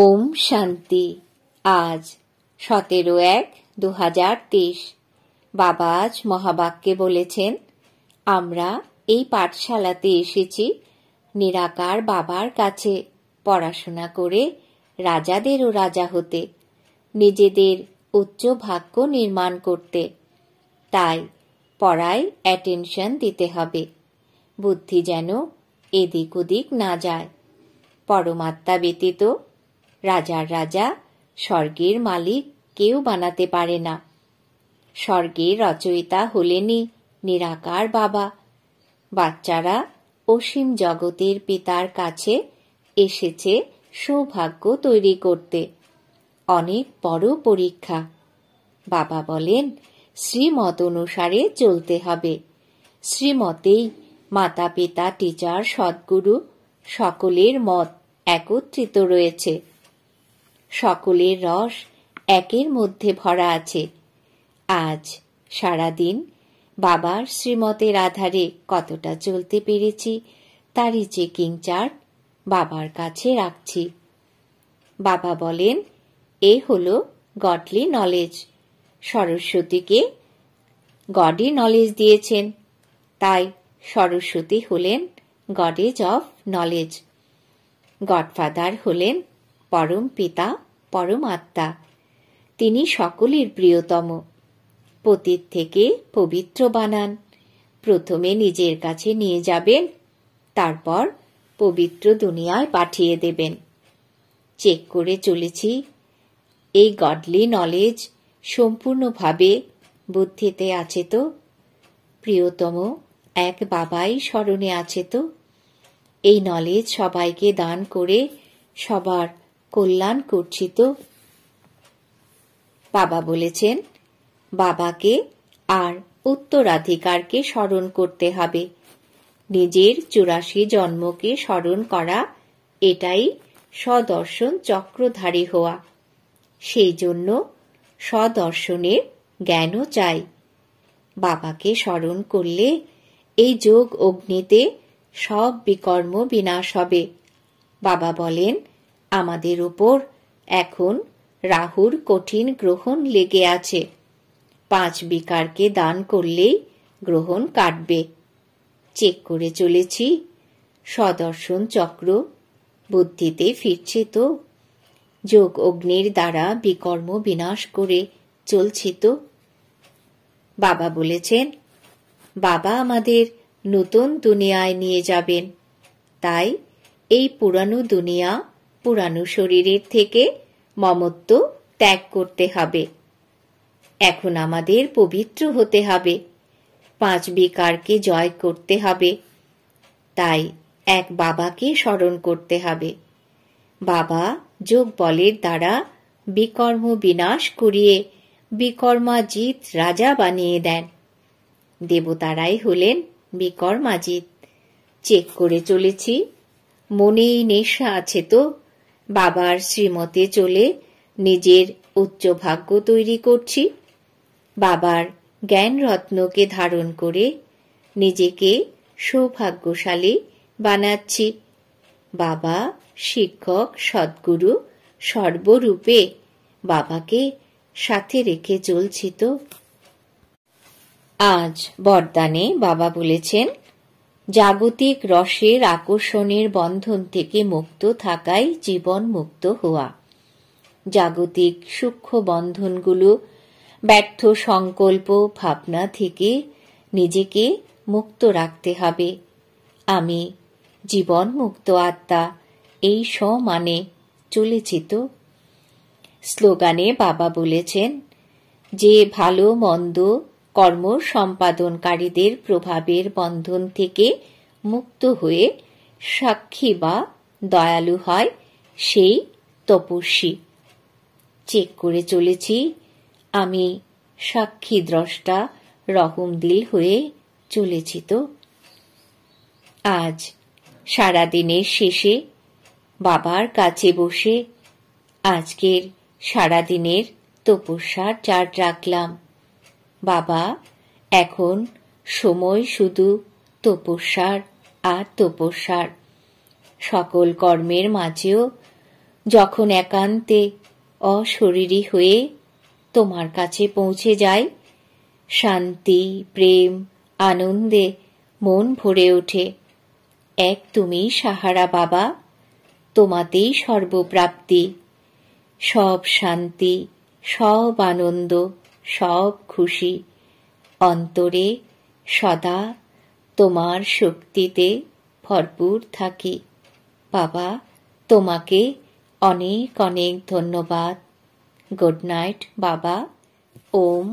ওম শান্তি আজ সতেরো এক দু হাজার তেইশ বাবা আজ মহাবাক্যে বলেছেন আমরা এই পাঠশালাতে এসেছি নিরাকার বাবার কাছে পড়াশোনা করে রাজাদেরও রাজা হতে নিজেদের উচ্চ ভাগ্য নির্মাণ করতে তাই পড়ায় অ্যাটেনশন দিতে হবে বুদ্ধি যেন এদিক ওদিক না যায় পরমাত্মা ব্যতীত রাজার রাজা স্বর্গের মালিক কেউ বানাতে পারে না স্বর্গের রচয়িতা হলেনই নিরাকার বাবা বাচ্চারা অসীম জগতের পিতার কাছে এসেছে সৌভাগ্য তৈরি করতে অনেক বড় পরীক্ষা বাবা বলেন শ্রীমত অনুসারে চলতে হবে শ্রীমতেই মাতা পিতা টিচার সদ্গুরু সকলের মত একত্রিত রয়েছে সকলের রস একের মধ্যে ভরা আছে আজ সারাদিন বাবার শ্রীমতের আধারে কতটা চলতে পেরেছি তারই চেকিং চার্ট বাবার কাছে রাখছি বাবা বলেন এ হল গডলি নলেজ সরস্বতীকে গডি নলেজ দিয়েছেন তাই সরস্বতী হলেন গডেজ অফ নলেজ গডফাদার হলেন পরম পিতা পরম আত্মা তিনি সকলের প্রিয়তম পতীত থেকে পবিত্র বানান প্রথমে নিজের কাছে নিয়ে যাবেন তারপর পবিত্র দুনিয়ায় পাঠিয়ে দেবেন চেক করে চলেছি এই গডলি নলেজ সম্পূর্ণভাবে বুদ্ধিতে আছে তো প্রিয়তম এক বাবাই স্মরণে আছে তো এই নলেজ সবাইকে দান করে সবার কল্যাণ করছি তো বাবা বলেছেন বাবাকে আর উত্তরাধিকারকে স্মরণ করতে হবে নিজের চুরাশি জন্মকে স্মরণ করা এটাই সদর্শন চক্রধারী হওয়া সেই জন্য সদর্শনের জ্ঞানও চাই বাবাকে স্মরণ করলে এই যোগ অগ্নিতে সব বিকর্ম বিনাশ হবে বাবা বলেন আমাদের উপর এখন রাহুর কঠিন গ্রহণ লেগে আছে পাঁচ বিকারকে দান করলেই গ্রহণ কাটবে চেক করে চলেছি সদর্শন চক্র বুদ্ধিতে ফিরছে তো যোগ অগ্নির দ্বারা বিকর্ম বিনাশ করে চলছে তো বাবা বলেছেন বাবা আমাদের নতুন দুনিয়ায় নিয়ে যাবেন তাই এই পুরানো দুনিয়া পুরানো শরীরের থেকে মমত্ব ত্যাগ করতে হবে এখন আমাদের পবিত্র হতে হবে পাঁচ বিকারকে জয় করতে হবে তাই এক বাবাকে স্মরণ করতে হবে বাবা যোগ বলের দ্বারা বিকর্ম বিনাশ করিয়ে বিকর্মাজিত রাজা বানিয়ে দেন দেবতারাই হলেন বিকর্মাজিত চেক করে চলেছি মনেই নেশা আছে তো বাবার শ্রীমতে চলে নিজের উচ্চ ভাগ্য তৈরি করছি বাবার জ্ঞান রত্নকে ধারণ করে নিজেকে সৌভাগ্যশালী বানাচ্ছি বাবা শিক্ষক সদ্গুরু সর্বরূপে বাবাকে সাথে রেখে চলছি তো আজ বরদানে বাবা বলেছেন জাগতিক রসের আকর্ষণের বন্ধন থেকে মুক্ত থাকাই জীবন মুক্ত হওয়া জাগতিক সূক্ষ্ম বন্ধনগুলো ব্যর্থ সংকল্প ভাবনা থেকে নিজেকে মুক্ত রাখতে হবে আমি জীবন মুক্ত আত্মা এই সমানে চলেছি তো স্লোগানে বাবা বলেছেন যে ভালো মন্দ কর্ম সম্পাদনকারীদের প্রভাবের বন্ধন থেকে মুক্ত হয়ে সাক্ষী বা দয়ালু হয় সেই তপস্বী চেক করে চলেছি আমি সাক্ষী দ্রষ্টা রহমদিল হয়ে চলেছি তো আজ সারাদিনের শেষে বাবার কাছে বসে আজকের সারাদিনের তপস্যার চার রাখলাম বাবা এখন সময় শুধু তপস্যার আর তপস্যার সকল কর্মের মাঝেও যখন একান্তে অশরীরী হয়ে তোমার কাছে পৌঁছে যায় শান্তি প্রেম আনন্দে মন ভরে ওঠে এক তুমি সাহারা বাবা তোমাতেই সর্বপ্রাপ্তি সব শান্তি সব আনন্দ সব খুশি অন্তরে সদা তোমার শক্তিতে ভরপুর থাকি বাবা তোমাকে অনেক অনেক ধন্যবাদ গুড নাইট বাবা ওম